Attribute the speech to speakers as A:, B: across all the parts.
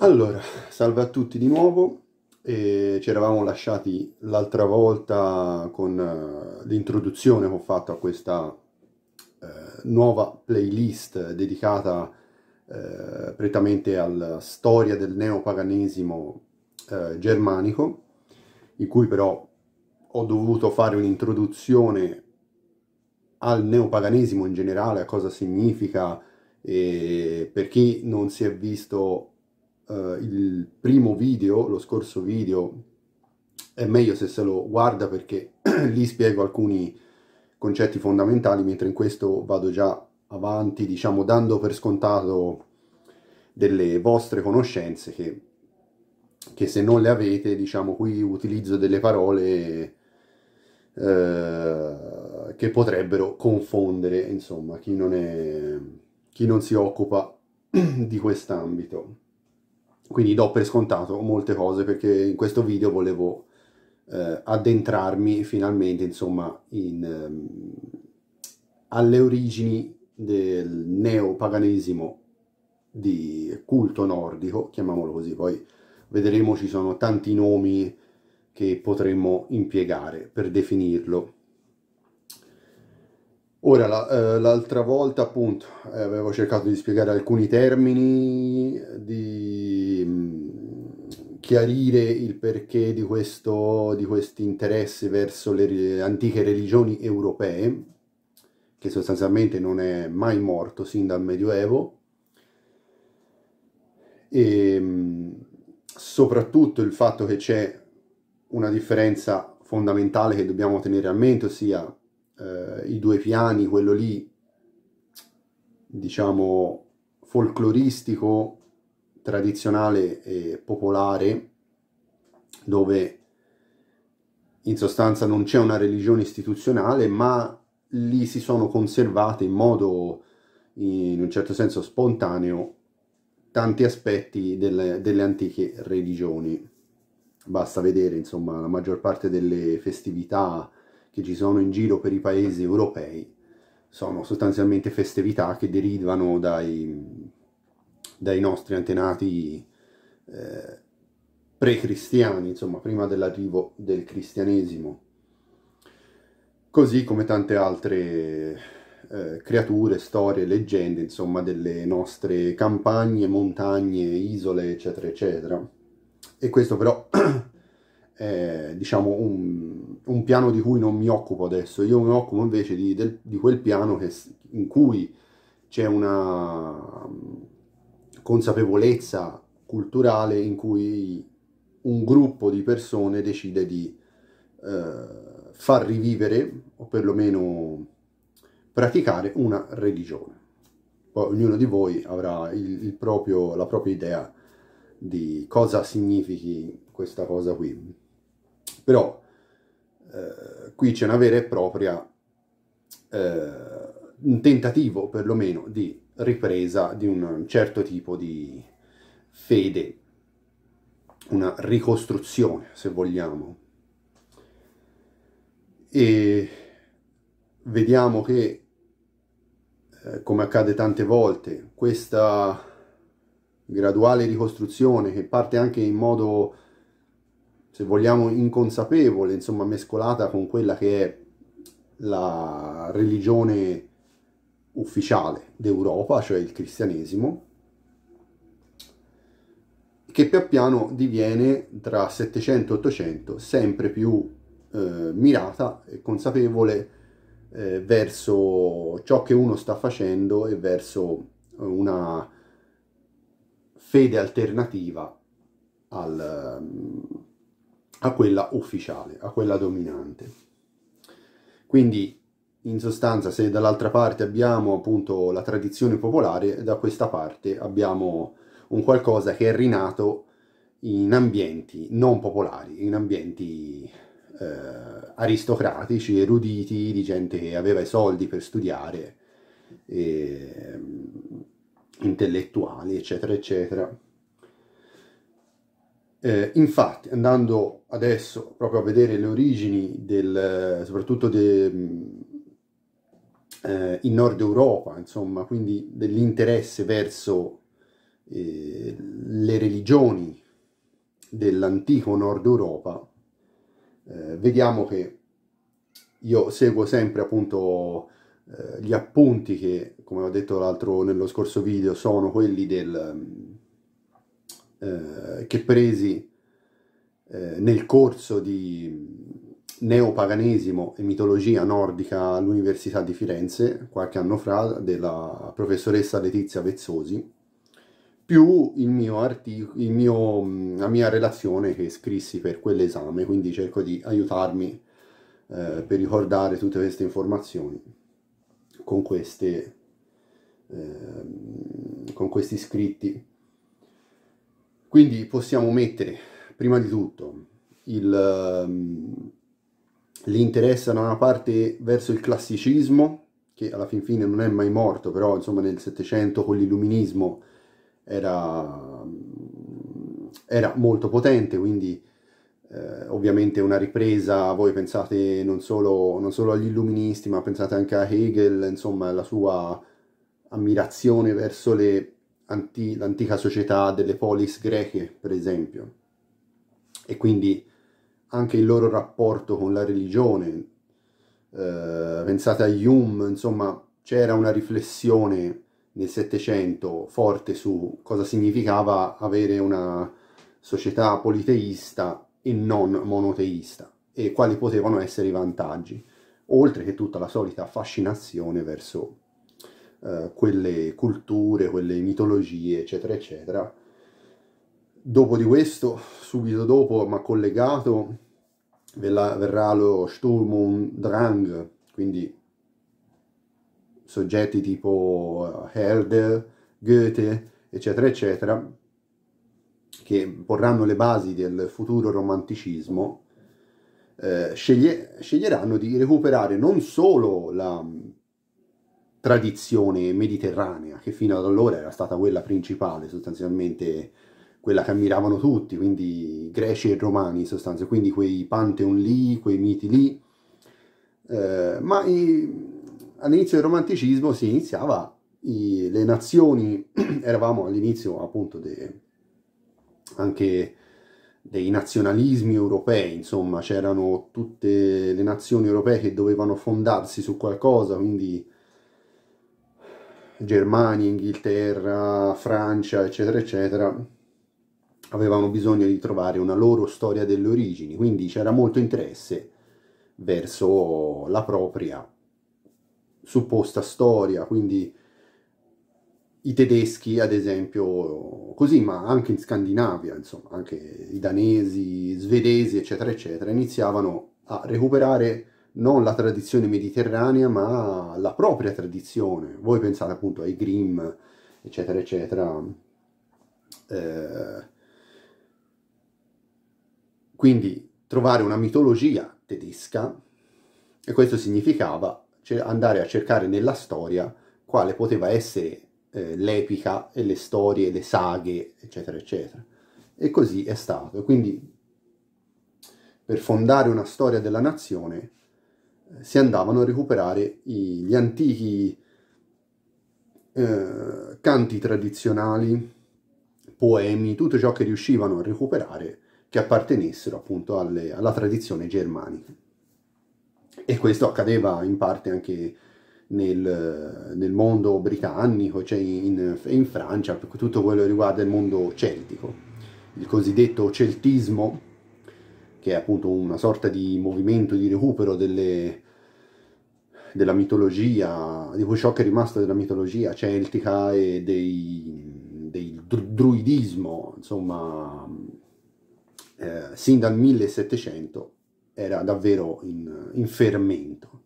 A: Allora, salve a tutti di nuovo. Eh, ci eravamo lasciati l'altra volta con eh, l'introduzione che ho fatto a questa eh, nuova playlist dedicata eh, prettamente alla storia del neopaganesimo eh, germanico, in cui però ho dovuto fare un'introduzione al neopaganesimo in generale, a cosa significa, per chi non si è visto eh, il primo video, lo scorso video, è meglio se se lo guarda perché lì spiego alcuni concetti fondamentali, mentre in questo vado già avanti, diciamo, dando per scontato delle vostre conoscenze che, che se non le avete, diciamo, qui utilizzo delle parole eh, che potrebbero confondere, insomma, chi non, è, chi non si occupa di quest'ambito quindi do per scontato molte cose perché in questo video volevo eh, addentrarmi finalmente insomma in, ehm, alle origini del neopaganesimo di culto nordico, chiamiamolo così, poi vedremo ci sono tanti nomi che potremmo impiegare per definirlo. Ora, la, eh, l'altra volta appunto eh, avevo cercato di spiegare alcuni termini, di mh, mm, chiarire il perché di questo di interesse verso le, le antiche religioni europee, che sostanzialmente non è mai morto sin dal Medioevo, e mh, mm, soprattutto il fatto che c'è una differenza fondamentale che dobbiamo tenere a mente, ossia eh, i due piani, quello lì, diciamo, folcloristico, tradizionale e popolare, dove in sostanza non c'è una religione istituzionale, ma lì si sono conservate in modo, in un certo senso, spontaneo tanti aspetti delle, delle antiche religioni. Basta vedere, insomma, la maggior parte delle festività che ci sono in giro per i paesi europei sono sostanzialmente festività che derivano dai, dai nostri antenati eh, pre-cristiani, insomma, prima dell'arrivo del cristianesimo, così come tante altre eh, creature, storie, leggende, insomma, delle nostre campagne, montagne, isole, eccetera, eccetera. E questo però eh, diciamo un, un, piano di cui non mi occupo adesso, io mi occupo invece di, del, di quel piano che, in cui c'è una mm, consapevolezza culturale in cui un gruppo di persone decide di eh, far rivivere o perlomeno praticare una religione. Poi ognuno di voi avrà il, il proprio, la propria idea di cosa significhi questa cosa qui. Però eh, qui c'è una vera e propria, eh, un tentativo perlomeno di ripresa di un certo tipo di fede, una ricostruzione se vogliamo. E vediamo che, eh, come accade tante volte, questa graduale ricostruzione che parte anche in modo se vogliamo inconsapevole, insomma mescolata con quella che è la religione ufficiale d'Europa, cioè il cristianesimo, che pian piano diviene tra 700 e 800 sempre più eh, mirata e consapevole eh, verso ciò che uno sta facendo e verso eh, una fede alternativa al, a quella ufficiale, a quella dominante. Quindi in sostanza se dall'altra parte abbiamo appunto la tradizione popolare, da questa parte abbiamo un qualcosa che è rinato in ambienti non popolari, in ambienti eh, aristocratici, eruditi, di gente che aveva i soldi per studiare, e, ehm, intellettuali, eccetera, eccetera. Eh, infatti, andando adesso proprio a vedere le origini, del, eh, soprattutto de, mm, eh, in Nord Europa, insomma, quindi dell'interesse verso eh, le religioni dell'antico Nord Europa, eh, vediamo che io seguo sempre appunto eh, gli appunti che, come ho detto l'altro nello scorso video, sono quelli del mm, eh, che presi eh, nel corso di neopaganesimo e mitologia nordica all'Università di Firenze qualche anno fa della professoressa Letizia Vezzosi più il mio articolo, il mio, mm, la mia relazione che scrissi per quell'esame, quindi cerco di aiutarmi eh, per ricordare tutte queste informazioni con, queste, eh, con questi scritti. Quindi possiamo mettere prima di tutto ehm, l'interesse da una parte verso il classicismo, che alla fin fine non è mai morto, però insomma nel Settecento con l'illuminismo era, era, molto potente, quindi eh, ovviamente una ripresa, voi pensate non solo, non solo, agli illuministi, ma pensate anche a Hegel, insomma la sua ammirazione verso le anti, l'antica società delle polis greche, per esempio, e quindi anche il loro rapporto con la religione. Eh, pensate a Hume, insomma, c'era una riflessione nel Settecento forte su cosa significava avere una società politeista e non monoteista e quali potevano essere i vantaggi, oltre che tutta la solita fascinazione verso eh, quelle culture, quelle mitologie, eccetera, eccetera. Dopo di questo, subito dopo, ma collegato, verrà lo Sturm und Drang, quindi soggetti tipo eh, Herder, Goethe, eccetera, eccetera, che porranno le basi del futuro romanticismo, eh, sceglie, sceglieranno di recuperare non solo la tradizione mediterranea, che fino ad allora era stata quella principale, sostanzialmente quella che ammiravano tutti, quindi greci e romani in sostanza, quindi quei pantheon lì, quei miti lì. Eh, ma i, all'inizio del romanticismo si iniziava, i, le nazioni, eravamo all'inizio appunto de, anche dei nazionalismi europei, insomma c'erano tutte le nazioni europee che dovevano fondarsi su qualcosa, quindi Germania, Inghilterra, Francia, eccetera, eccetera, avevano bisogno di trovare una loro storia delle origini, quindi c'era molto interesse verso la propria supposta storia, quindi i tedeschi ad esempio, così, ma anche in Scandinavia, insomma, anche i danesi, i svedesi, eccetera, eccetera, iniziavano a recuperare non la tradizione mediterranea, ma la propria tradizione. Voi pensate appunto ai Grimm, eccetera, eccetera. Eh, quindi trovare una mitologia tedesca, e questo significava andare a cercare nella storia quale poteva essere eh, l'epica e le storie, le saghe, eccetera, eccetera. E così è stato. Quindi per fondare una storia della nazione si andavano a recuperare gli antichi eh, canti tradizionali, poemi, tutto ciò che riuscivano a recuperare che appartenessero appunto alle, alla tradizione germanica. E questo accadeva in parte anche nel, nel mondo britannico, cioè in, in Francia, per tutto quello che riguarda il mondo celtico. Il cosiddetto celtismo che è appunto una sorta di movimento di recupero delle, della mitologia, di ciò che è rimasto della mitologia celtica e dei, del druidismo, insomma, eh, sin dal 1700 era davvero in, in fermento.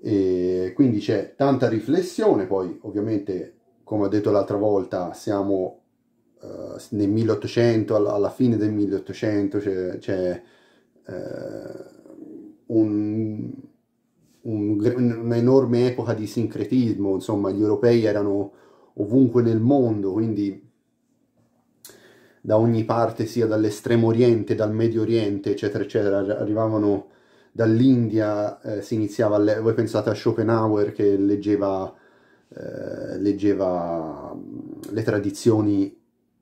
A: E quindi c'è tanta riflessione, poi ovviamente, come ho detto l'altra volta, siamo eh, nel 1800, alla, alla, fine del 1800 c'è, c'è uh, un, un, un'enorme epoca di sincretismo, insomma gli europei erano ovunque nel mondo, quindi da ogni parte, sia dall'estremo oriente, dal medio oriente, eccetera, eccetera, arrivavano dall'India, eh, si iniziava, a le... voi pensate a Schopenhauer che leggeva, eh, leggeva le tradizioni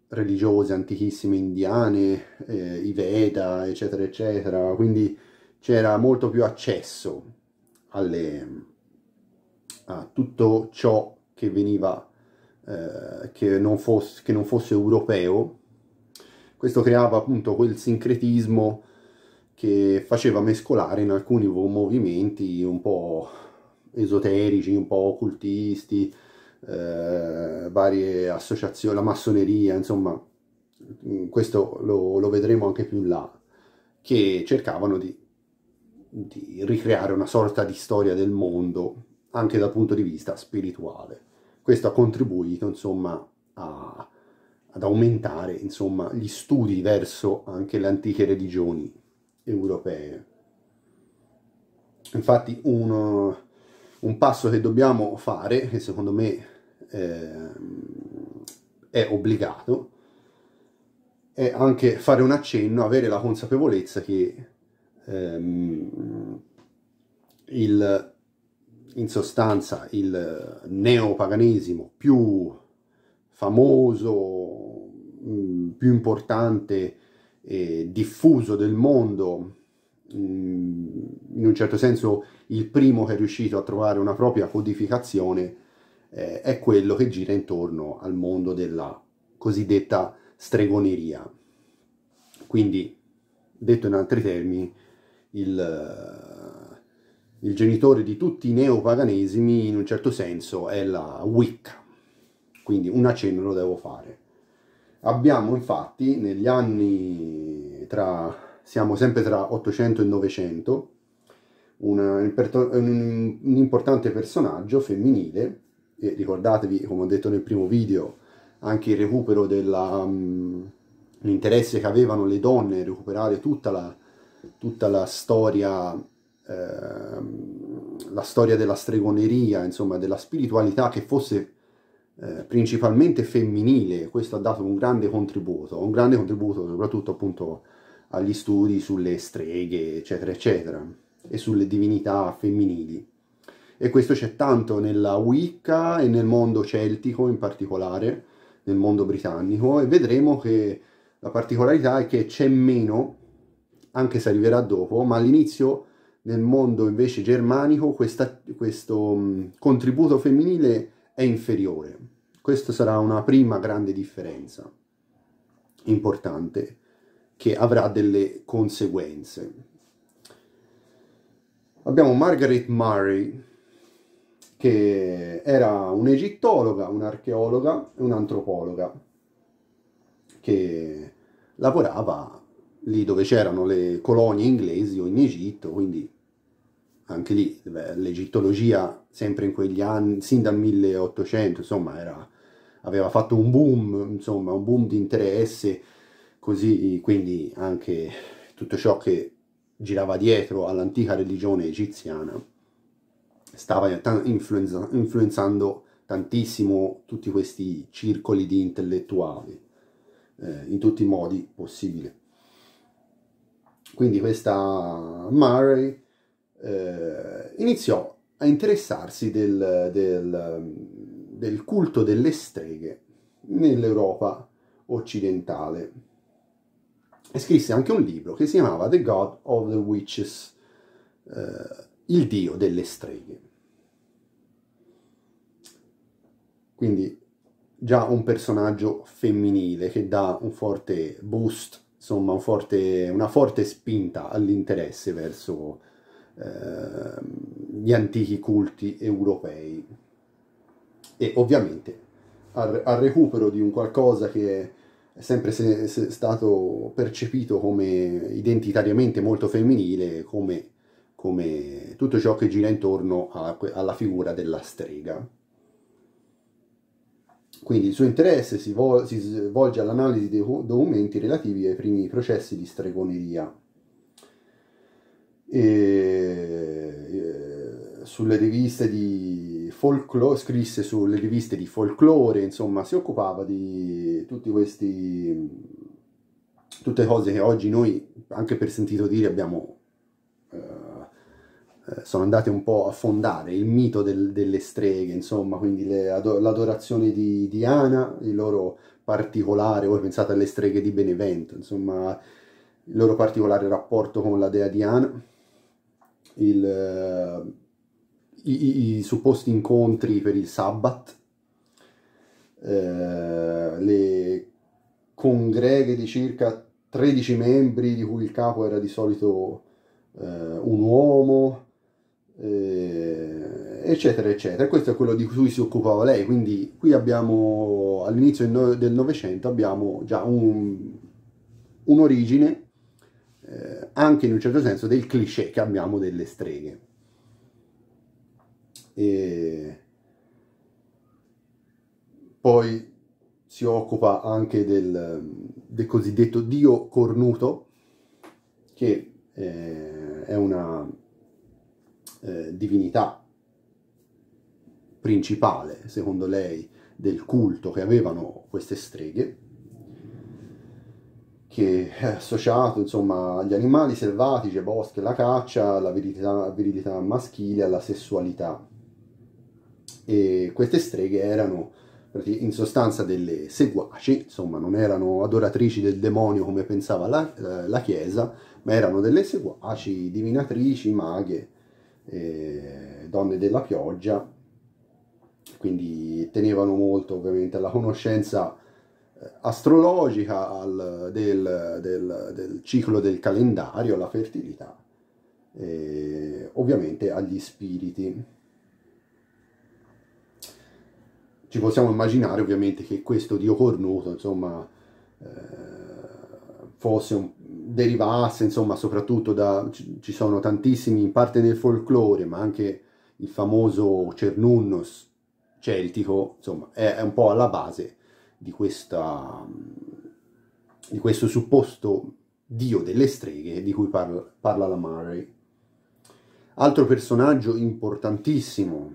A: religiose antichissime indiane, eh, i Veda, eccetera, eccetera, quindi c'era molto più accesso alle, a tutto ciò che veniva, eh, che, non fosse, che non fosse europeo, questo creava appunto quel sincretismo che faceva mescolare in alcuni movimenti un po' esoterici, un po' occultisti, eh, varie associazioni, la massoneria, insomma, mm, questo lo, lo, vedremo anche più in là, che cercavano di, di ricreare una sorta di storia del mondo anche dal punto di vista spirituale. Questo ha contribuito, insomma, a, ad aumentare insomma, gli studi verso anche le antiche religioni europee. Infatti uno, un passo che dobbiamo fare, che secondo me eh, è obbligato, è anche fare un accenno, avere la consapevolezza che ehm, il, in sostanza il neopaganesimo più famoso, mm, più importante e diffuso del mondo in un certo senso il primo che è riuscito a trovare una propria codificazione eh, è quello che gira intorno al mondo della cosiddetta stregoneria. Quindi, detto in altri termini, il, il genitore di tutti i neopaganesimi in un certo senso è la Wicca. Quindi un accenno lo devo fare. Abbiamo infatti negli anni tra siamo sempre tra 800 e 900, una, un, un importante personaggio femminile, e ricordatevi, come ho detto nel primo video, anche il recupero dell'interesse mm, um, che avevano le donne a recuperare tutta la, tutta la storia eh, la storia della stregoneria insomma della spiritualità che fosse eh, principalmente femminile questo ha dato un grande contributo un grande contributo soprattutto appunto agli studi sulle streghe, eccetera, eccetera, e sulle divinità femminili. E questo c'è tanto nella Wicca e nel mondo celtico in particolare, nel mondo britannico, e vedremo che la particolarità è che c'è meno, anche se arriverà dopo, ma all'inizio nel mondo invece germanico questa, questo mm, contributo femminile è inferiore. Questa sarà una prima grande differenza importante che avrà delle conseguenze. Abbiamo Margaret Murray, che era un'egittologa, un'archeologa e un'antropologa, che lavorava lì dove c'erano le colonie inglesi o in Egitto, quindi anche lì l'egittologia sempre in quegli anni, sin dal 1800, insomma, era, aveva fatto un boom, insomma, un boom di interesse così quindi anche tutto ciò che girava dietro all'antica religione egiziana stava influenza influenzando tantissimo tutti questi circoli di intellettuali eh, in tutti i modi possibili. Quindi questa Murray eh, iniziò a interessarsi del, del, del culto delle streghe nell'Europa occidentale e scrisse anche un libro che si chiamava The God of the Witches, eh, il dio delle streghe. Quindi già un personaggio femminile che dà un forte boost, insomma un forte, una forte spinta all'interesse verso eh, gli antichi culti europei e ovviamente al, al recupero di un qualcosa che è è sempre se, se stato percepito come identitariamente molto femminile, come, come tutto ciò che gira intorno a, alla figura della strega. Quindi il suo interesse si, vol- si svolge all'analisi dei documenti relativi ai primi processi di stregoneria. E, e, eh, sulle riviste di folklore, scrisse sulle riviste di folklore, insomma, si occupava di tutti questi, tutte cose che oggi noi, anche per sentito dire, abbiamo, eh, eh sono andate un po' a fondare, il mito del, delle streghe, insomma, quindi l'adorazione di Diana, il loro particolare, voi pensate alle streghe di Benevento, insomma, il loro particolare rapporto con la dea Diana, il i, i, supposti incontri per il sabbat, eh, le congreghe di circa 13 membri, di cui il capo era di solito eh, un uomo, eh, eccetera, eccetera. Questo è quello di cui si occupava lei, quindi qui abbiamo, all'inizio del Novecento, abbiamo già un, un'origine, eh, anche in un certo senso, del cliché che abbiamo delle streghe e poi si occupa anche del, del cosiddetto dio cornuto che eh, è una eh, divinità principale, secondo lei, del culto che avevano queste streghe, che è associato insomma agli animali selvatici, ai boschi, alla caccia, alla virilità, virilità maschile, alla sessualità e queste streghe erano in sostanza delle seguaci, insomma non erano adoratrici del demonio come pensava la, eh, la Chiesa, ma erano delle seguaci, divinatrici, maghe, eh, donne della pioggia, quindi tenevano molto ovviamente alla conoscenza eh, astrologica al, del, del, del, ciclo del calendario, alla fertilità, e ovviamente agli spiriti. ci possiamo immaginare ovviamente che questo dio cornuto, insomma, eh, fosse un, derivasse, insomma, soprattutto da, ci, ci sono tantissimi, in parte nel folklore, ma anche il famoso cernunnos celtico, insomma, è, è un po' alla base di, questa, di questo supposto dio delle streghe di cui parla, parla la Murray. Altro personaggio importantissimo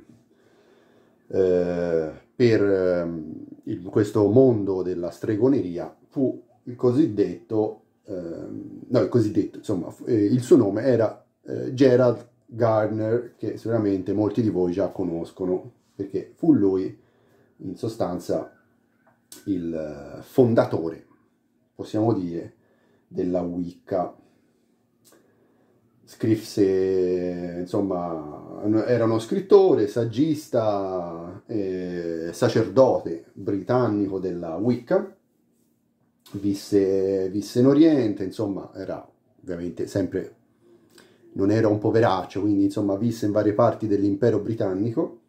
A: eh, per ehm, il, questo mondo della stregoneria fu il cosiddetto, ehm, no, il cosiddetto, insomma, eh, il suo nome era eh, Gerald Gardner, che sicuramente molti di voi già conoscono, perché fu lui, in sostanza, il eh, fondatore, possiamo dire, della Wicca scrisse, insomma, era uno scrittore, saggista, eh, sacerdote britannico della Wicca, visse, visse in Oriente, insomma, era ovviamente sempre, non era un poveraccio, quindi insomma visse in varie parti dell'impero britannico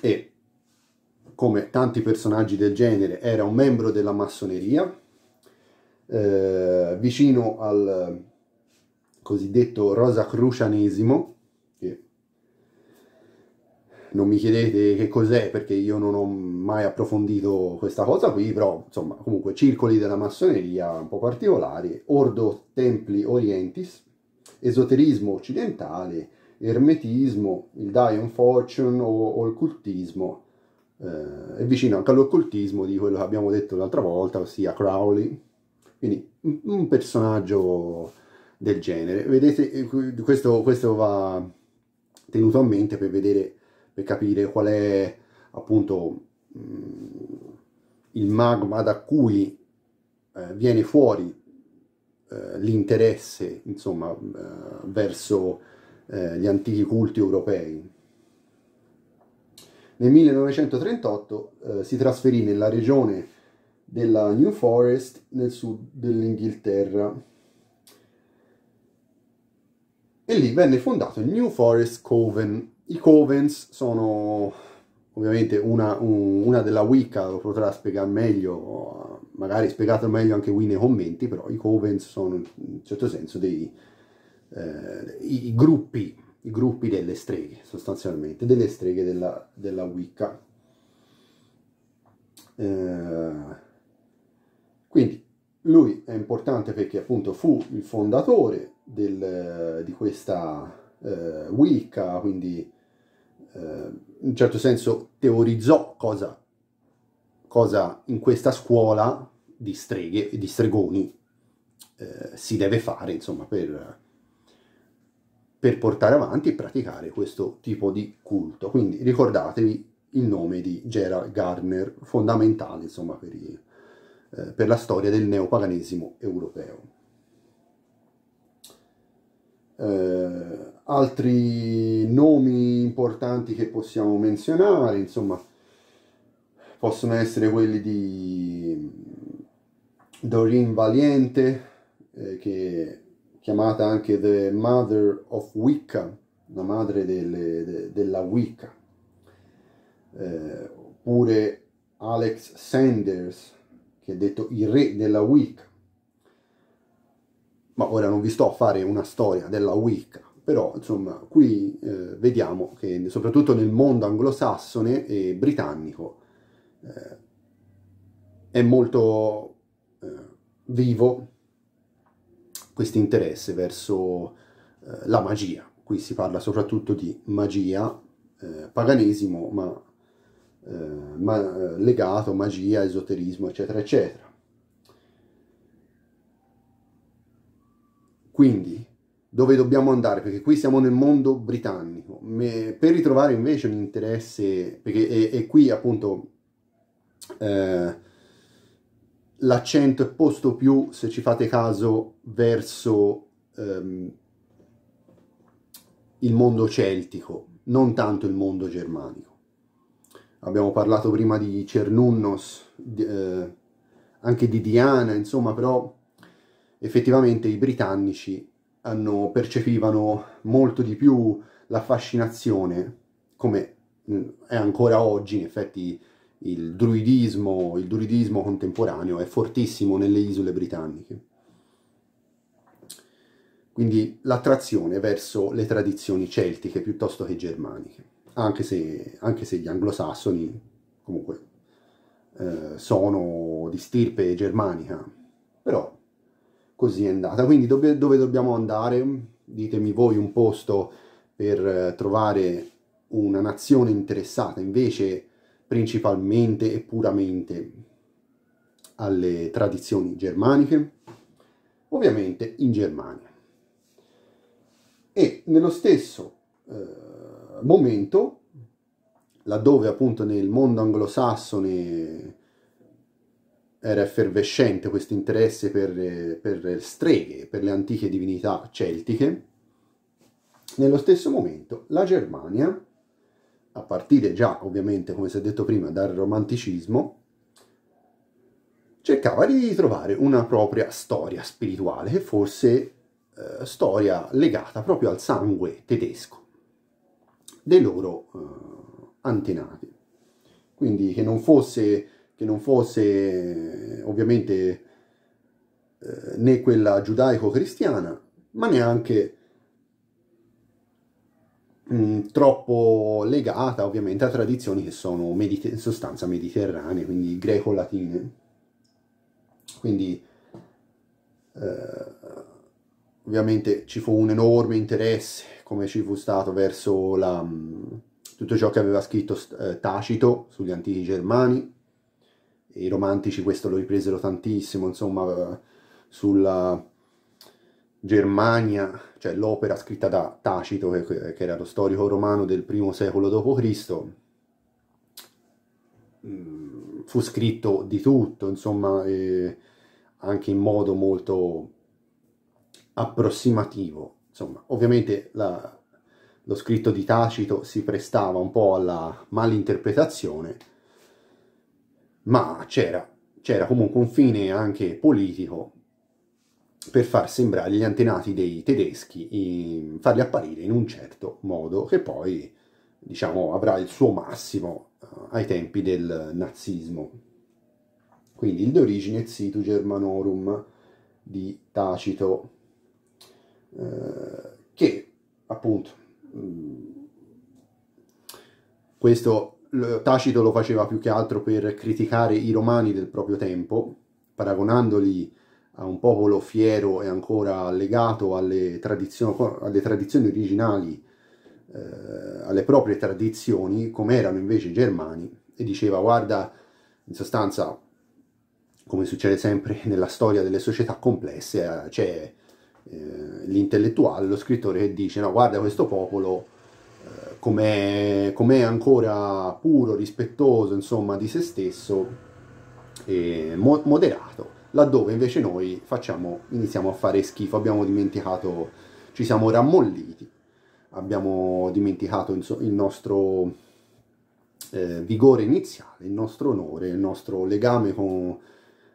A: e come tanti personaggi del genere era un membro della massoneria eh, vicino al cosiddetto rosacrucianesimo, che non mi chiedete che cos'è perché io non ho mai approfondito questa cosa qui, però insomma comunque circoli della massoneria un po' particolari, ordo templi orientis, esoterismo occidentale, ermetismo, il Dion Fortune o, o il cultismo, eh, è vicino anche all'occultismo di quello che abbiamo detto l'altra volta, ossia Crowley, quindi un personaggio del genere. Vedete, eh, questo, questo va tenuto a mente per vedere, per capire qual è appunto mm, il magma da cui eh, viene fuori eh, l'interesse, insomma, verso gli antichi culti europei. Nel 1938 si trasferì nella regione della New Forest nel sud dell'Inghilterra. E lì venne fondato il New Forest Coven. I Covens sono ovviamente una, un, una della Wicca, lo potrà spiegare meglio, magari spiegato meglio anche qui nei commenti, però i Covens sono in un certo senso dei, eh, i, i, gruppi, i gruppi delle streghe, sostanzialmente, delle streghe della, della Wicca. Eh, quindi lui è importante perché appunto fu il fondatore del, eh, di questa eh, Wicca, quindi eh, in un certo senso teorizzò cosa, cosa in questa scuola di streghe e di stregoni eh, si deve fare, insomma, per, per portare avanti e praticare questo tipo di culto. Quindi ricordatevi il nome di Gerald Gardner, fondamentale, insomma, per i eh, per la storia del neopaganesimo europeo. Eh, altri nomi importanti che possiamo menzionare, insomma, possono essere quelli di mm, Doreen Valiente, eh, che è chiamata anche The Mother of Wicca, la madre delle, de, della Wicca, eh, oppure Alex Sanders, che è detto il re della Wicca. Ma ora non vi sto a fare una storia della Wicca, però insomma qui eh, vediamo che soprattutto nel mondo anglosassone e britannico eh, è molto eh, vivo questo interesse verso eh, la magia. Qui si parla soprattutto di magia, eh, paganesimo, ma eh, ma, eh, legato magia, esoterismo, eccetera, eccetera. Quindi, dove dobbiamo andare? Perché qui siamo nel mondo britannico. Me, per ritrovare invece un interesse, perché e, e qui appunto eh, l'accento è posto più, se ci fate caso, verso ehm, il mondo celtico, non tanto il mondo germanico abbiamo parlato prima di Cernunnos, di, eh, anche di Diana, insomma, però effettivamente i britannici hanno, percepivano molto di più l'affascinazione, fascinazione, come mm, è ancora oggi, in effetti il druidismo, il druidismo contemporaneo è fortissimo nelle isole britanniche. Quindi l'attrazione verso le tradizioni celtiche piuttosto che germaniche anche se, anche se gli anglosassoni comunque eh, sono di stirpe germanica, però così è andata. Quindi dove, dove dobbiamo andare? Ditemi voi un posto per eh, trovare una nazione interessata invece principalmente e puramente alle tradizioni germaniche, ovviamente in Germania. E nello stesso momento, laddove appunto nel mondo anglosassone era effervescente questo interesse per, per streghe, per le antiche divinità celtiche, nello stesso momento la Germania, a partire già ovviamente, come si è detto prima, dal romanticismo, cercava di trovare una propria storia spirituale che fosse eh, storia legata proprio al sangue tedesco dei loro eh, antenati. Quindi che non fosse, che non fosse eh, ovviamente eh, né quella giudaico-cristiana, ma neanche mm, troppo legata ovviamente a tradizioni che sono in sostanza mediterranee, quindi greco-latine. Quindi eh, ovviamente ci fu un enorme interesse come ci fu stato verso la, mm, tutto ciò che aveva scritto eh, Tacito sugli antichi germani. I romantici questo lo ripresero tantissimo, insomma, eh, sulla Germania, cioè l'opera scritta da Tacito, che, che era lo storico romano del primo secolo d.C., mm, fu scritto di tutto, insomma, eh, anche in modo molto approssimativo insomma, ovviamente la, lo scritto di Tacito si prestava un po' alla malinterpretazione, ma c'era, c'era comunque un fine anche politico per far sembrare gli antenati dei tedeschi, in, farli apparire in un certo modo che poi diciamo, avrà il suo massimo eh, ai tempi del nazismo. Quindi il De origine Situ Germanorum di Tacito eh, che appunto mm, questo Tacito lo faceva più che altro per criticare i romani del proprio tempo, paragonandoli a un popolo fiero e ancora legato alle tradizioni, alle tradizioni originali, eh, alle proprie tradizioni, come erano invece i germani, e diceva guarda, in sostanza, come succede sempre nella storia delle società complesse, eh, c'è eh, l'intellettuale, lo scrittore che dice no guarda questo popolo eh, com'è, com'è ancora puro, rispettoso insomma di se stesso e mo- moderato, laddove invece noi facciamo, iniziamo a fare schifo, abbiamo dimenticato, ci siamo rammolliti, abbiamo dimenticato inso- il nostro eh, vigore iniziale, il nostro onore, il nostro legame con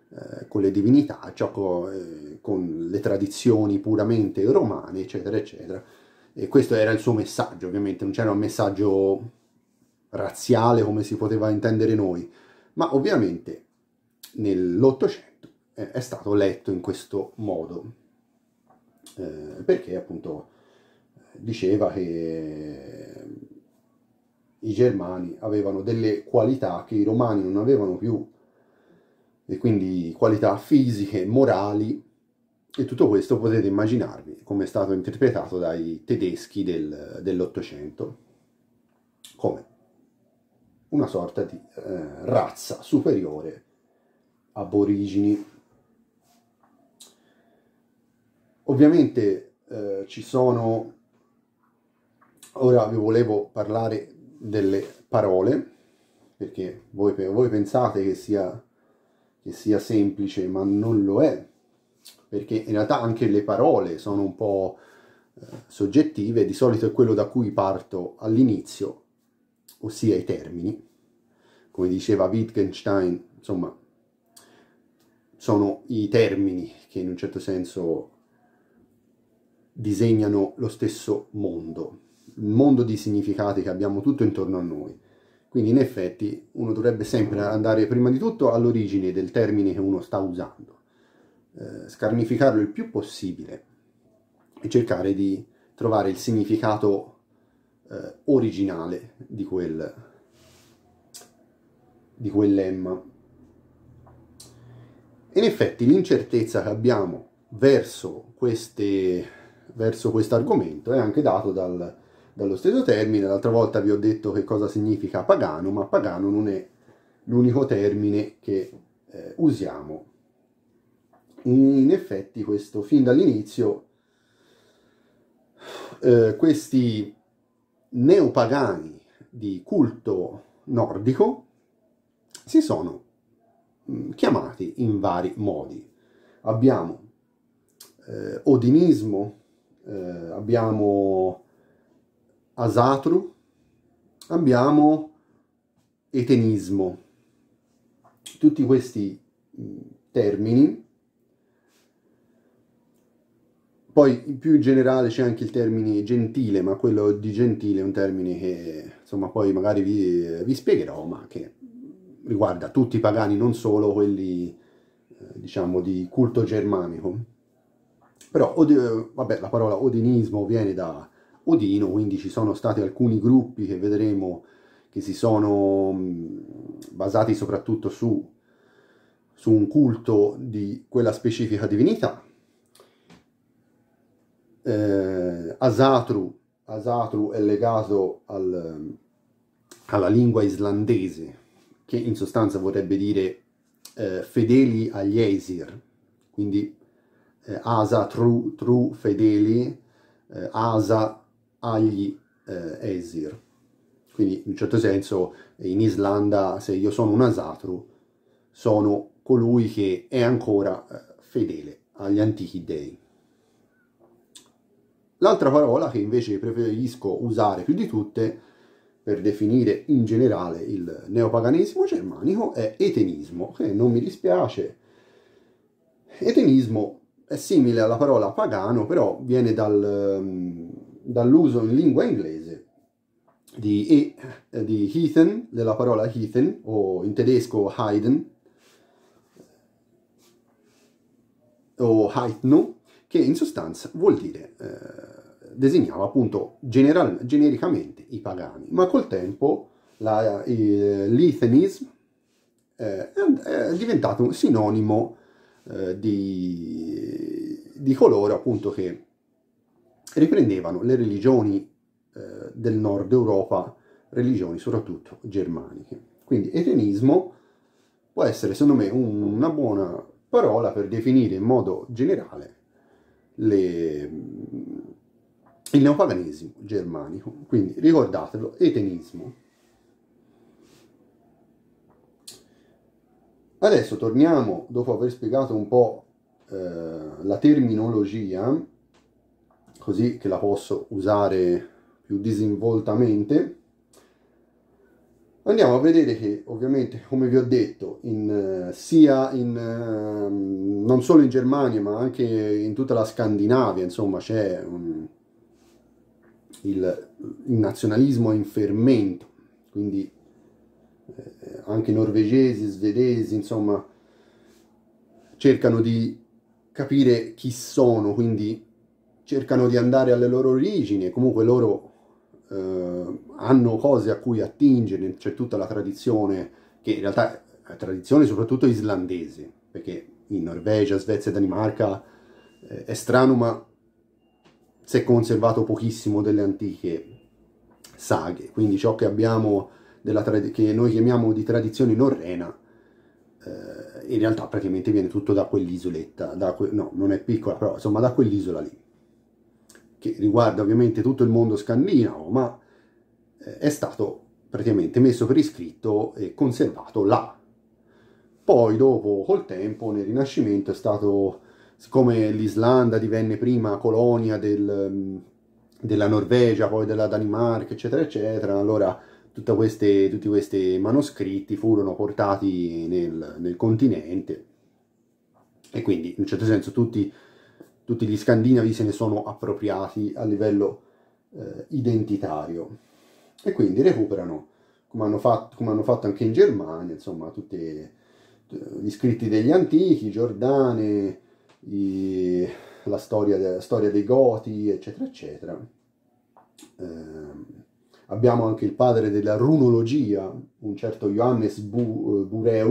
A: eh, con le divinità, gioco eh, con le tradizioni puramente romane, eccetera, eccetera. E questo era il suo messaggio, ovviamente, non c'era un messaggio razziale come si poteva intendere noi, ma ovviamente nell'Ottocento eh, è stato letto in questo modo, perché appunto diceva che i germani avevano delle qualità che i romani non avevano più e quindi qualità fisiche, morali e tutto questo potete immaginarvi come è stato interpretato dai tedeschi del, dell'Ottocento come una sorta di eh, razza superiore aborigini. Ovviamente eh, ci sono, ora vi volevo parlare delle parole, perché voi, voi pensate che sia che sia semplice, ma non lo è, perché in realtà anche le parole sono un po' eh, soggettive, di solito è quello da cui parto all'inizio, ossia i termini. Come diceva Wittgenstein, insomma, sono i termini che in un certo senso disegnano lo stesso mondo, il mondo di significati che abbiamo tutto intorno a noi. Quindi in effetti uno dovrebbe sempre andare prima di tutto all'origine del termine che uno sta usando, eh, scarnificarlo il più possibile e cercare di trovare il significato eh, originale di quel, di quel lemma. In effetti l'incertezza che abbiamo verso, queste, verso questo argomento è anche dato dal, dallo stesso termine. L'altra volta vi ho detto che cosa significa pagano, ma pagano non è l'unico termine che eh, usiamo. In effetti questo fin dall'inizio eh, questi neopagani di culto nordico si sono mh, mm, chiamati in vari modi. Abbiamo eh, odinismo, eh, abbiamo Asatru, abbiamo etenismo. Tutti questi mm, termini. Poi in più in generale c'è anche il termine gentile, ma quello di gentile è un termine che insomma poi magari vi, vi spiegherò, ma che riguarda tutti i pagani, non solo quelli eh, diciamo di culto germanico. Però, vabbè, la parola odinismo viene da, Odino, quindi ci sono stati alcuni gruppi che vedremo che si sono mm, basati soprattutto su, su un culto di quella specifica divinità. Eh, Asatru, Asatru è legato al, alla lingua islandese, che in sostanza vorrebbe dire eh, fedeli agli Esir, quindi eh, Asa, tru, tru, fedeli, eh, Asa, agli eh, Esir. Quindi in un certo senso in Islanda se io sono un Asatru sono colui che è ancora eh, fedele agli antichi dei. L'altra parola che invece preferisco usare più di tutte per definire in generale il neopaganesimo germanico è etenismo, che non mi dispiace. Etenismo è simile alla parola pagano, però viene dal, ehm, dall'uso in lingua inglese di, eh, di Heathen, della parola Heathen, o in tedesco Heiden, o Heitno, che in sostanza vuol dire, eh, designava appunto general, genericamente i pagani, ma col tempo la, eh, l'Heathenism eh, è diventato un sinonimo eh, di, di coloro appunto che riprendevano le religioni eh, del nord Europa, religioni soprattutto germaniche. Quindi etenismo può essere, secondo me, un, una buona parola per definire in modo generale le, il neopaganesimo germanico. Quindi ricordatelo, etenismo. Adesso torniamo, dopo aver spiegato un po' eh, la terminologia, così che la posso usare più disinvoltamente andiamo a vedere che ovviamente come vi ho detto in, eh, sia in, ehm, non solo in Germania ma anche in tutta la Scandinavia insomma c'è il, mm, il, nazionalismo in fermento quindi eh, anche norvegesi, svedesi insomma cercano di capire chi sono quindi cercano di andare alle loro origini e comunque loro eh, hanno cose a cui attingere, c'è tutta la tradizione che in realtà è eh, tradizione soprattutto islandese, perché in Norvegia, Svezia e Danimarca eh, è strano ma si è conservato pochissimo delle antiche saghe, quindi ciò che abbiamo che noi chiamiamo di tradizione norrena eh, in realtà praticamente viene tutto da quell'isoletta, da que no, non è piccola, però insomma da quell'isola lì che riguarda ovviamente tutto il mondo scandinavo, ma eh, è stato praticamente messo per iscritto e conservato là. Poi dopo, col tempo, nel Rinascimento è stato, siccome l'Islanda divenne prima colonia del, della Norvegia, poi della Danimarca, eccetera, eccetera, allora queste, tutti questi manoscritti furono portati nel, nel continente e quindi in un certo senso tutti tutti gli scandinavi se ne sono appropriati a livello eh, identitario e quindi recuperano, come hanno, fatto, come hanno fatto anche in Germania, insomma, tutti eh, gli scritti degli antichi, Giordane, i, la, storia la, storia dei Goti, eccetera, eccetera. Eh, abbiamo anche il padre della runologia, un certo Johannes Bu, eh,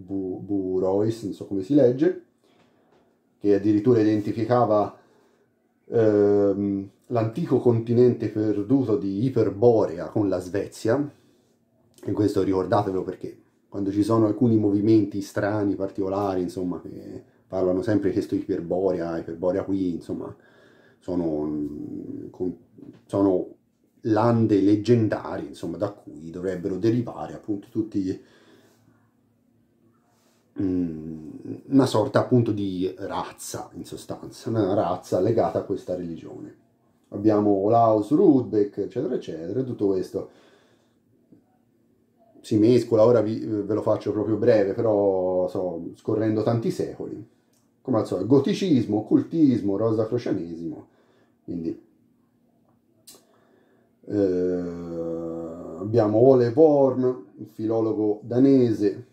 A: Bu, Bureus, non so come si legge, che addirittura identificava ehm, l'antico continente perduto di Iperborea con la Svezia, e questo ricordatevelo perché quando ci sono alcuni movimenti strani, particolari, insomma, che parlano sempre di questo Iperborea, Iperborea qui, insomma, sono, mm, sono lande leggendarie, insomma, da cui dovrebbero derivare appunto tutti Mm, una sorta appunto di razza, in sostanza, una razza legata a questa religione. Abbiamo Olaus, Rudbeck, eccetera, eccetera, tutto questo si mescola, ora vi, ve lo faccio proprio breve, però so, scorrendo tanti secoli. Come al solito, goticismo, occultismo, rosacrocianesimo, quindi... Eh, abbiamo Ole Worm, un filologo danese,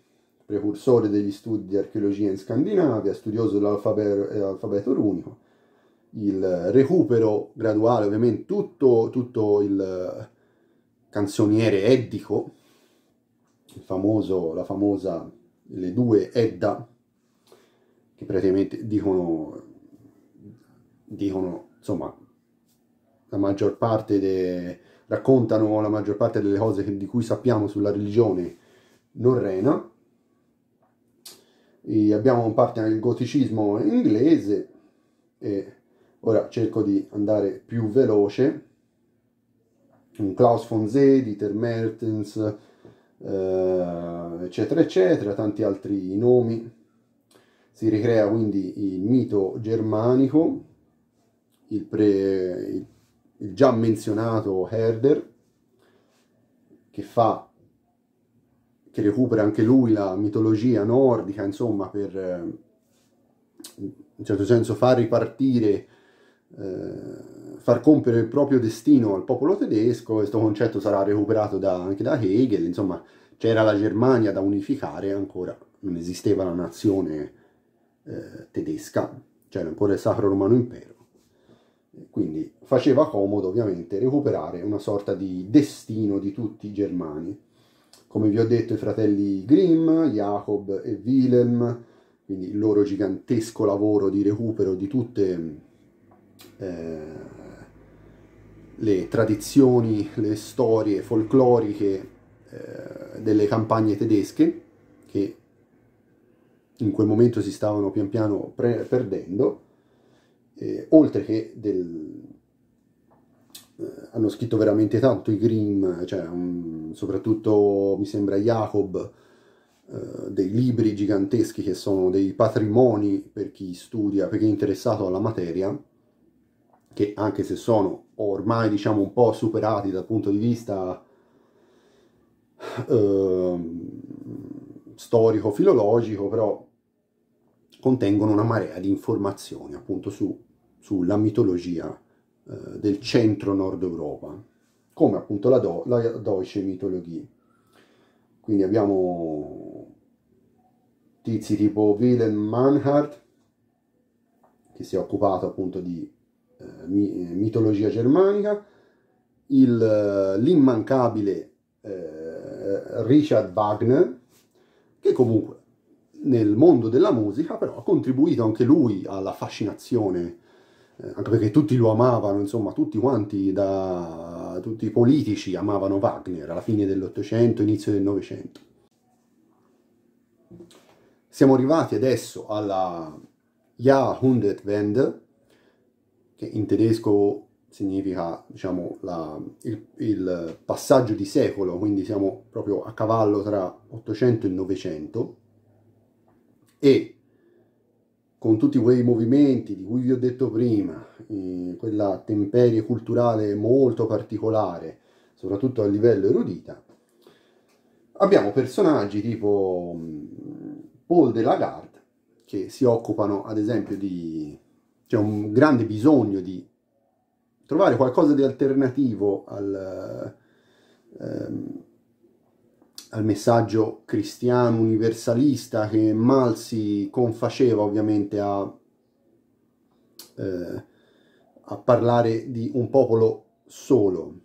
A: precursore degli studi di archeologia in Scandinavia, studioso dell'alfabeto eh, runico, il recupero graduale, ovviamente tutto, tutto il canzoniere eddico, famoso, la famosa, le due Edda, che praticamente dicono, dicono insomma, la maggior parte de, raccontano la maggior parte delle cose che, di cui sappiamo sulla religione norrena, e abbiamo un partner anche il goticismo inglese e ora cerco di andare più veloce. Un Klaus von Zee, Dieter Mertens, eh, eccetera, eccetera, tanti altri nomi. Si ricrea quindi il mito germanico, il, pre, il, il già menzionato Herder, che fa che recupera anche lui la mitologia nordica, insomma, per eh, in certo senso far ripartire, eh, far compiere il proprio destino al popolo tedesco, questo concetto sarà recuperato da, anche da Hegel, insomma, c'era la Germania da unificare, ancora non esisteva la nazione eh, tedesca, c'era ancora il Sacro Romano Impero. Quindi faceva comodo ovviamente recuperare una sorta di destino di tutti i germani. Come vi ho detto, i fratelli Grimm, Jacob e Willem, quindi il loro gigantesco lavoro di recupero di tutte eh, le tradizioni, le storie folcloriche eh, delle campagne tedesche, che in quel momento si stavano pian piano perdendo, eh, oltre che del, eh, hanno scritto veramente tanto i Grimm, cioè, um, soprattutto mi sembra Jacob, uh, dei libri giganteschi che sono dei patrimoni per chi studia, per chi è interessato alla materia, che anche se sono ormai diciamo un po' superati dal punto di vista uh, storico-filologico, però contengono una marea di informazioni appunto su, sulla mitologia eh, del centro-nord Europa, come appunto la, Do- la Deutsche Mythologie. Quindi abbiamo tizi tipo Wilhelm Mannhardt, che si è occupato appunto di eh, mitologia germanica, il, eh, l'immancabile eh, Richard Wagner, che comunque nel mondo della musica però ha contribuito anche lui alla fascinazione eh, anche perché tutti lo amavano, insomma, tutti quanti, da, tutti i politici amavano Wagner alla fine dell'Ottocento, inizio del Novecento. Siamo arrivati adesso alla Jahrhundertwende, che in tedesco significa diciamo, la, il, il passaggio di secolo, quindi siamo proprio a cavallo tra 800 e 900, e con tutti quei movimenti di cui vi ho detto prima, quella temperie culturale molto particolare, soprattutto a livello erudita, abbiamo personaggi tipo mm, Paul de Lagarde che si occupano ad esempio di... c'è cioè un grande bisogno di trovare qualcosa di alternativo al... Ehm, al messaggio cristiano universalista che Malsi confaceva ovviamente a, eh, a parlare di un popolo solo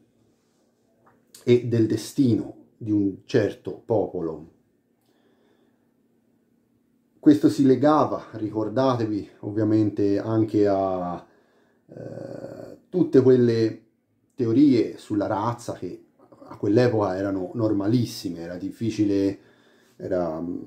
A: e del destino di un certo popolo. Questo si legava, ricordatevi, ovviamente anche a eh, tutte quelle teorie sulla razza che a quell'epoca erano normalissime, era difficile, era... Mm,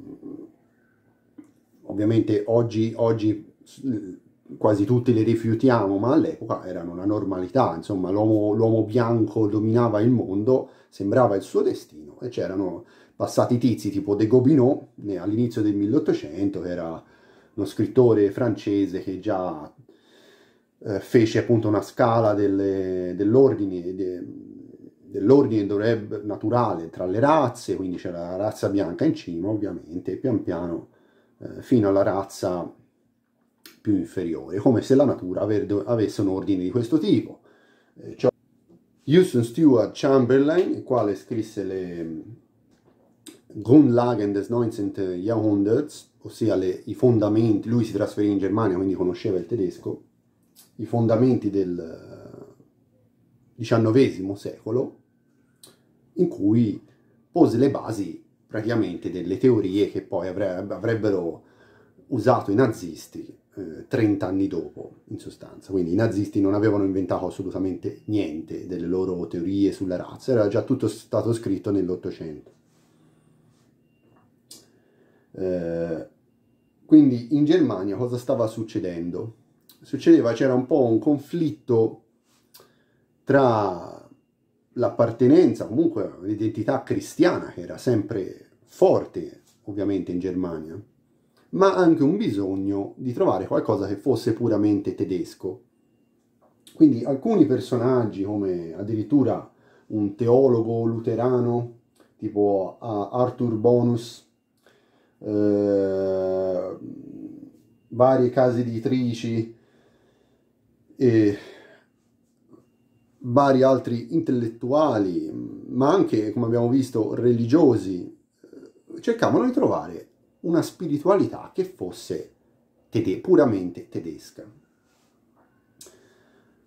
A: ovviamente oggi, oggi mm, quasi tutti le rifiutiamo, ma all'epoca erano una normalità, insomma l'uomo, bianco dominava il mondo, sembrava il suo destino e c'erano passati tizi tipo De Gobineau all'inizio del 1800 che era uno scrittore francese che già eh, fece appunto una scala delle, dell'ordine de, dell'ordine dovrebbe, naturale tra le razze, quindi c'è la razza bianca in cima ovviamente, e pian piano eh, fino alla razza più inferiore, come se la natura avesse un ordine di questo tipo. Eh, cioè, Houston Stewart Chamberlain, il quale scrisse le Grundlagen mm, des 19. Jahrhunderts, ossia le, i fondamenti, lui si trasferì in Germania, quindi conosceva il tedesco, i fondamenti del XIX eh, secolo, in cui pose le basi praticamente delle teorie che poi avrebbero usato i nazisti eh, 30 anni dopo, in sostanza. Quindi i nazisti non avevano inventato assolutamente niente delle loro teorie sulla razza, era già tutto stato scritto nell'Ottocento. Eh, quindi in Germania cosa stava succedendo? Succedeva, c'era un po' un conflitto tra l'appartenenza, comunque l'identità cristiana che era sempre forte ovviamente in Germania, ma anche un bisogno di trovare qualcosa che fosse puramente tedesco. Quindi alcuni personaggi, come addirittura un teologo luterano, tipo Arthur Bonus, eh, varie case editrici, e vari altri intellettuali, ma anche, come abbiamo visto, religiosi, eh, cercavano di trovare una spiritualità che fosse tede- puramente tedesca.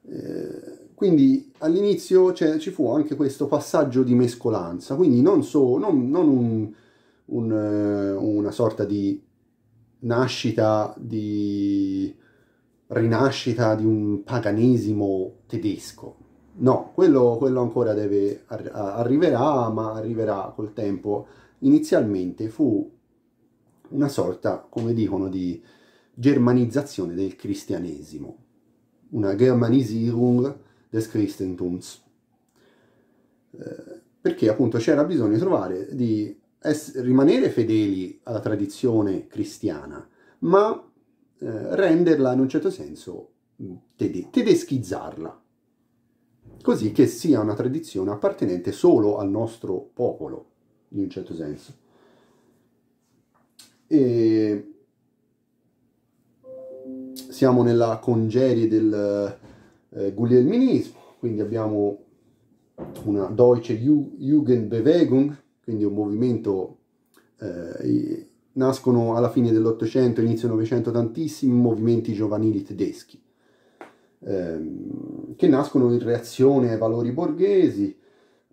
A: Eh, quindi all'inizio cioè, ci fu anche questo passaggio di mescolanza, quindi non, so, non, non un, un, eh, una sorta di nascita, di rinascita di un paganesimo tedesco, No, quello, quello ancora deve, ar- arriverà, ma arriverà col tempo. Inizialmente fu una sorta, come dicono, di germanizzazione del cristianesimo, una Germanisierung des Christentums, eh, perché appunto c'era bisogno di trovare, di es- rimanere fedeli alla tradizione cristiana, ma eh, renderla in un certo senso tede- tedeschizzarla così che sia una tradizione appartenente solo al nostro popolo, in un certo senso. E siamo nella congerie del eh, guglielminismo, quindi abbiamo una Deutsche Jugendbewegung, quindi un movimento, eh, nascono alla fine dell'Ottocento, inizio del Novecento tantissimi movimenti giovanili tedeschi. Eh, che nascono in reazione ai valori borghesi,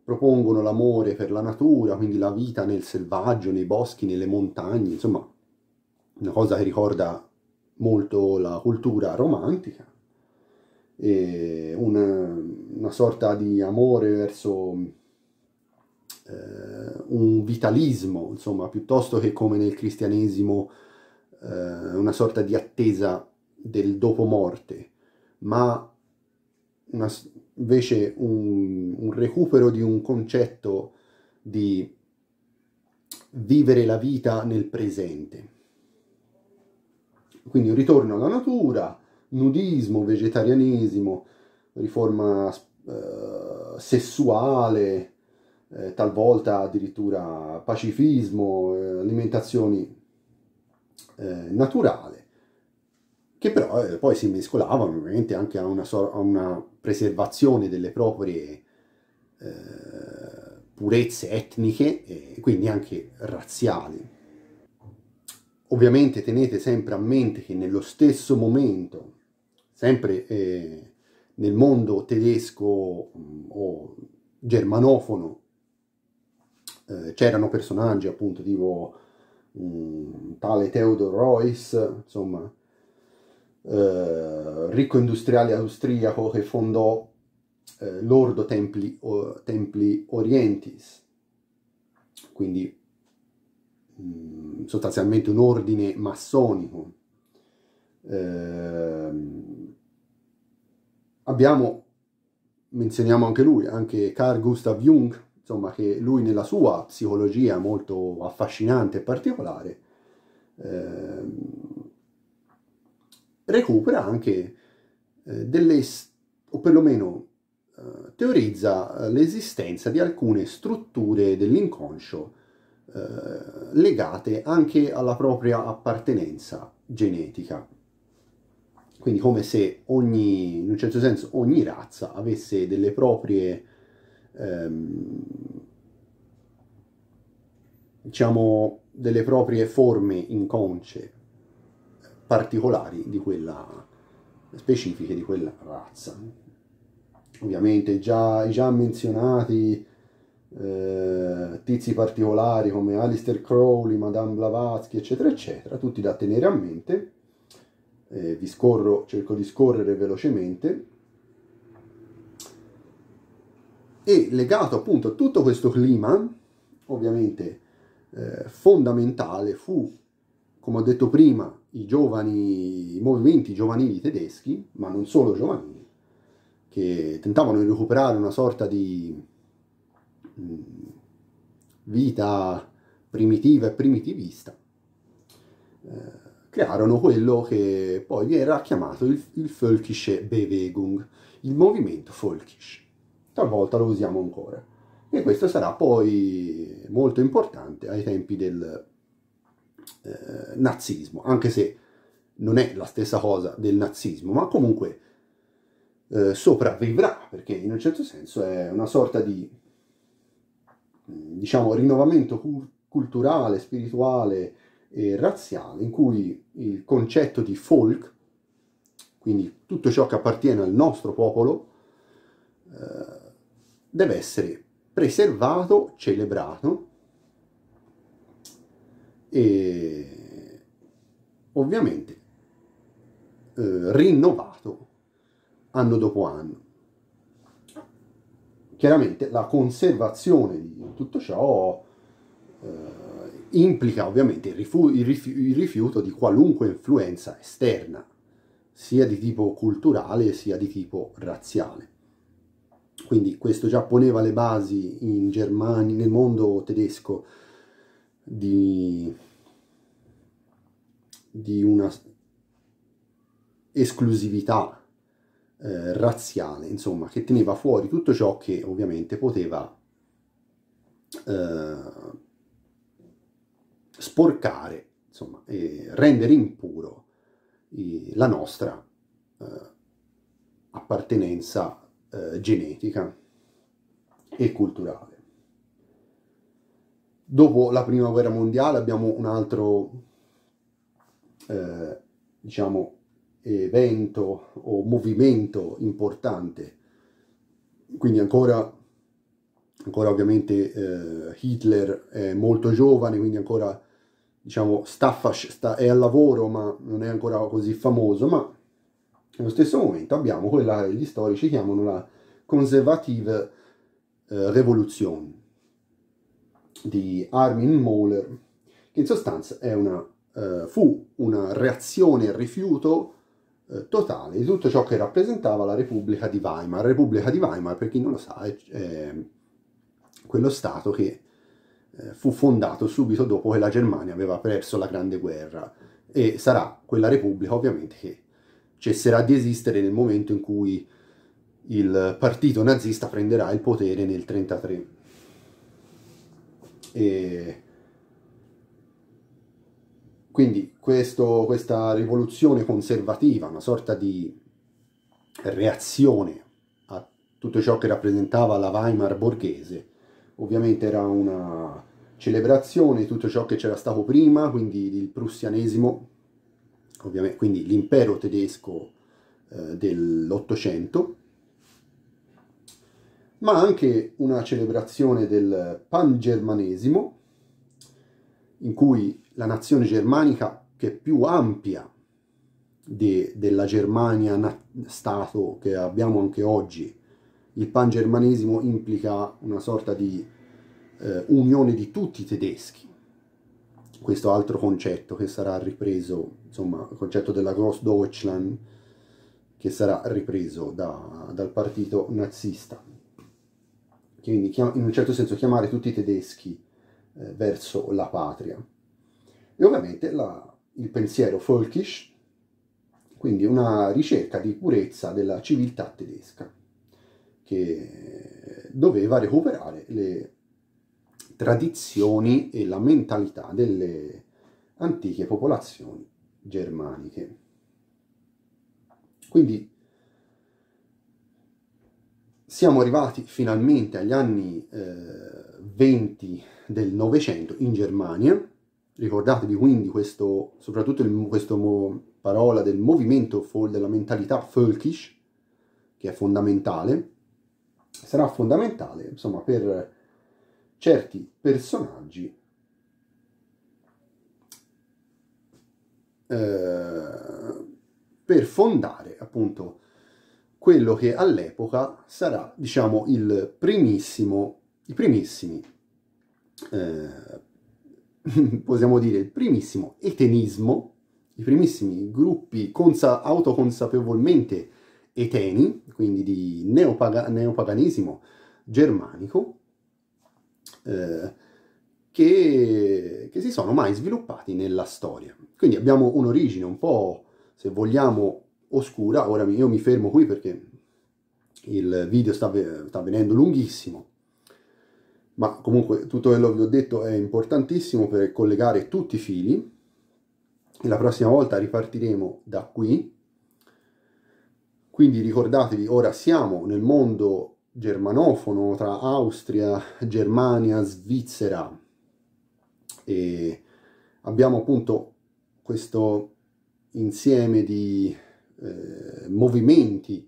A: propongono l'amore per la natura, quindi la vita nel selvaggio, nei boschi, nelle montagne, insomma una cosa che ricorda molto la cultura romantica, una, una, sorta di amore verso eh, un vitalismo, insomma, piuttosto che come nel cristianesimo eh, una sorta di attesa del dopo morte, ma una, invece un, un recupero di un concetto di vivere la vita nel presente. Quindi un ritorno alla natura, nudismo, vegetarianesimo, riforma eh, sessuale, eh, talvolta addirittura pacifismo, eh, alimentazione eh, naturale che però eh, poi si mescolavano ovviamente anche a una, so- a una preservazione delle proprie eh, purezze etniche e quindi anche razziali. Ovviamente tenete sempre a mente che nello stesso momento, sempre eh, nel mondo tedesco mh, mm, o germanofono, eh, c'erano personaggi appunto tipo un mm, tale Theodor Royce, insomma, eh, ricco industriale austriaco che fondò eh, l'Ordo Templi, o, Templi, Orientis, quindi mh, mm, sostanzialmente un ordine massonico. Eh, abbiamo, menzioniamo anche lui, anche Carl Gustav Jung, insomma che lui nella sua psicologia molto affascinante e particolare, eh, recupera anche eh, delle, o perlomeno eh, teorizza eh, l'esistenza di alcune strutture dell'inconscio eh, legate anche alla propria appartenenza genetica. Quindi come se ogni, in un certo senso, ogni razza avesse delle proprie, ehm, diciamo, delle proprie forme inconce particolari di quella specifiche di quella razza. Ovviamente già, i già menzionati eh, tizi particolari come Alistair Crowley, Madame Blavatsky, eccetera, eccetera, tutti da tenere a mente. Eh, vi scorro, cerco di scorrere velocemente. E legato appunto a tutto questo clima, ovviamente eh, fondamentale fu, come ho detto prima, i giovani, i movimenti giovanili tedeschi, ma non solo giovanili, che tentavano di recuperare una sorta di mm, vita primitiva e primitivista, eh, crearono quello che poi viene chiamato il, il Völkische Bewegung, il movimento folkish. Talvolta lo usiamo ancora. E questo sarà poi molto importante ai tempi del eh, nazismo, anche se non è la stessa cosa del nazismo, ma comunque eh, sopravvivrà, perché in un certo senso è una sorta di, diciamo, rinnovamento cu- culturale, spirituale e razziale, in cui il concetto di folk, quindi tutto ciò che appartiene al nostro popolo, eh, deve essere preservato, celebrato e ovviamente eh, rinnovato anno dopo anno. Chiaramente la conservazione di tutto ciò eh, implica ovviamente il, rifiuto, il, rifi- il rifiuto di qualunque influenza esterna, sia di tipo culturale sia di tipo razziale. Quindi questo già poneva le basi in Germania, nel mondo tedesco di, di una esclusività eh, razziale, insomma, che teneva fuori tutto ciò che ovviamente poteva eh, sporcare, insomma, e rendere impuro eh, la nostra eh, appartenenza eh, genetica e culturale. Dopo la prima guerra mondiale abbiamo un altro eh, diciamo, evento o movimento importante, quindi ancora, ancora ovviamente eh, Hitler è molto giovane, quindi ancora diciamo, sta, sta, è al lavoro ma non è ancora così famoso, ma nello stesso momento abbiamo quella che gli storici chiamano la conservative eh, revoluzione di Armin Mohler, che in sostanza una, eh, fu una reazione e rifiuto eh, totale di tutto ciò che rappresentava la Repubblica di Weimar. La Repubblica di Weimar, per chi non lo sa, è, è quello Stato che eh, fu fondato subito dopo che la Germania aveva perso la Grande Guerra e sarà quella Repubblica ovviamente che cesserà di esistere nel momento in cui il partito nazista prenderà il potere nel 1933. E quindi questo, questa rivoluzione conservativa, una sorta di reazione a tutto ciò che rappresentava la Weimar borghese, ovviamente era una celebrazione di tutto ciò che c'era stato prima, quindi il prussianesimo, quindi l'impero tedesco eh, dell'Ottocento, ma anche una celebrazione del pangermanesimo, in cui la nazione germanica, che è più ampia de, della Germania na- Stato che abbiamo anche oggi, il pangermanesimo implica una sorta di eh, unione di tutti i tedeschi. Questo altro concetto che sarà ripreso, insomma, il concetto della Gross che sarà ripreso da, dal partito nazista quindi in un certo senso chiamare tutti i tedeschi eh, verso la patria. E ovviamente la, il pensiero folkish, quindi una ricerca di purezza della civiltà tedesca, che doveva recuperare le tradizioni e la mentalità delle antiche popolazioni germaniche. Quindi siamo arrivati finalmente agli anni eh, 20 del Novecento in Germania. Ricordatevi quindi questo, soprattutto questa parola del movimento, della mentalità Völkisch, che è fondamentale. Sarà fondamentale, insomma, per certi personaggi eh, per fondare, appunto, quello che all'epoca sarà, diciamo, il primissimo, i primissimi, eh, possiamo dire, il primissimo etenismo, i primissimi gruppi consa- autoconsapevolmente eteni, quindi di neopaga- neopaganesimo germanico, eh, che, che si sono mai sviluppati nella storia. Quindi abbiamo un'origine un po', se vogliamo, oscura. Ora io mi fermo qui perché il video sta, sta venendo lunghissimo, ma comunque tutto quello che vi ho detto è importantissimo per collegare tutti i fili. E la prossima volta ripartiremo da qui. Quindi ricordatevi, ora siamo nel mondo germanofono tra Austria, Germania, Svizzera e abbiamo appunto questo insieme di eh, movimenti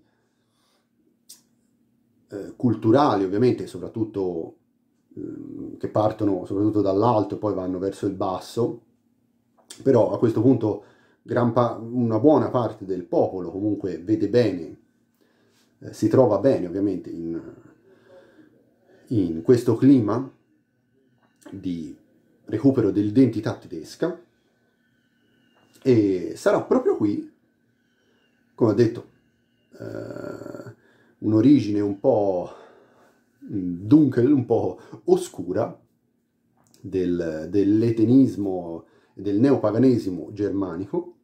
A: eh, culturali, ovviamente, soprattutto eh, che partono soprattutto dall'alto e poi vanno verso il basso, però a questo punto una buona parte del popolo comunque vede bene, eh, si trova bene ovviamente in, in questo clima di recupero dell'identità tedesca e sarà proprio qui come ho detto, eh, un'origine un po' dunkel, un po' oscura del, dell'etenismo e del neopaganesimo germanico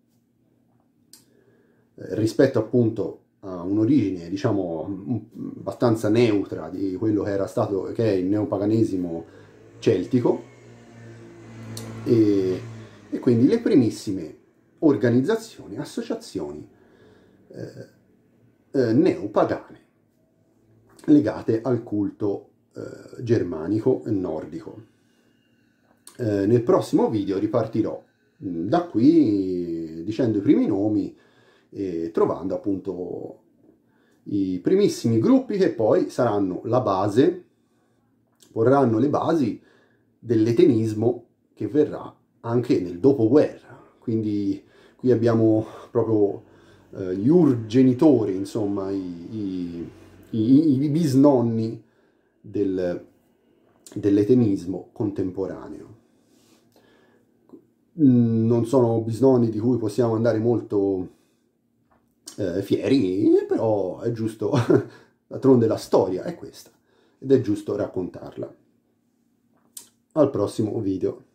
A: eh, rispetto appunto a un'origine diciamo abbastanza neutra di quello che era stato che è il neopaganesimo celtico e, e quindi le primissime organizzazioni, associazioni eh, eh neopagane legate al culto eh, germanico e nordico. Eh, nel prossimo video ripartirò mm, da qui dicendo i primi nomi e trovando appunto i primissimi gruppi che poi saranno la base, porranno le basi dell'etenismo che verrà anche nel dopoguerra. Quindi qui abbiamo proprio eh, gli urgenitori, insomma, i, i, i bisnonni del, dell'etenismo contemporaneo. Non sono bisnonni di cui possiamo andare molto eh, fieri, però è giusto, d'altronde la storia è questa ed è giusto raccontarla. Al prossimo video.